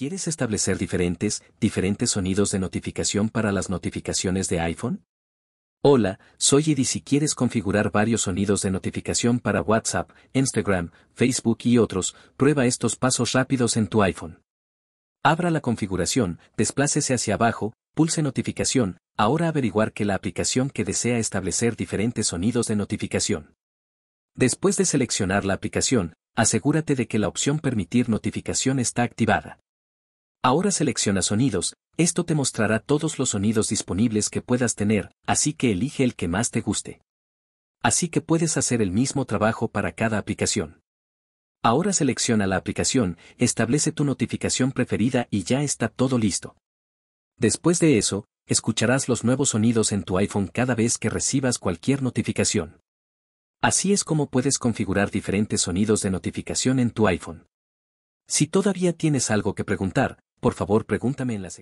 ¿Quieres establecer diferentes, diferentes sonidos de notificación para las notificaciones de iPhone? Hola, soy y Si quieres configurar varios sonidos de notificación para WhatsApp, Instagram, Facebook y otros, prueba estos pasos rápidos en tu iPhone. Abra la configuración, desplácese hacia abajo, pulse notificación, ahora averiguar que la aplicación que desea establecer diferentes sonidos de notificación. Después de seleccionar la aplicación, asegúrate de que la opción Permitir notificación está activada. Ahora selecciona sonidos, esto te mostrará todos los sonidos disponibles que puedas tener, así que elige el que más te guste. Así que puedes hacer el mismo trabajo para cada aplicación. Ahora selecciona la aplicación, establece tu notificación preferida y ya está todo listo. Después de eso, escucharás los nuevos sonidos en tu iPhone cada vez que recibas cualquier notificación. Así es como puedes configurar diferentes sonidos de notificación en tu iPhone. Si todavía tienes algo que preguntar, por favor pregúntame en la sección.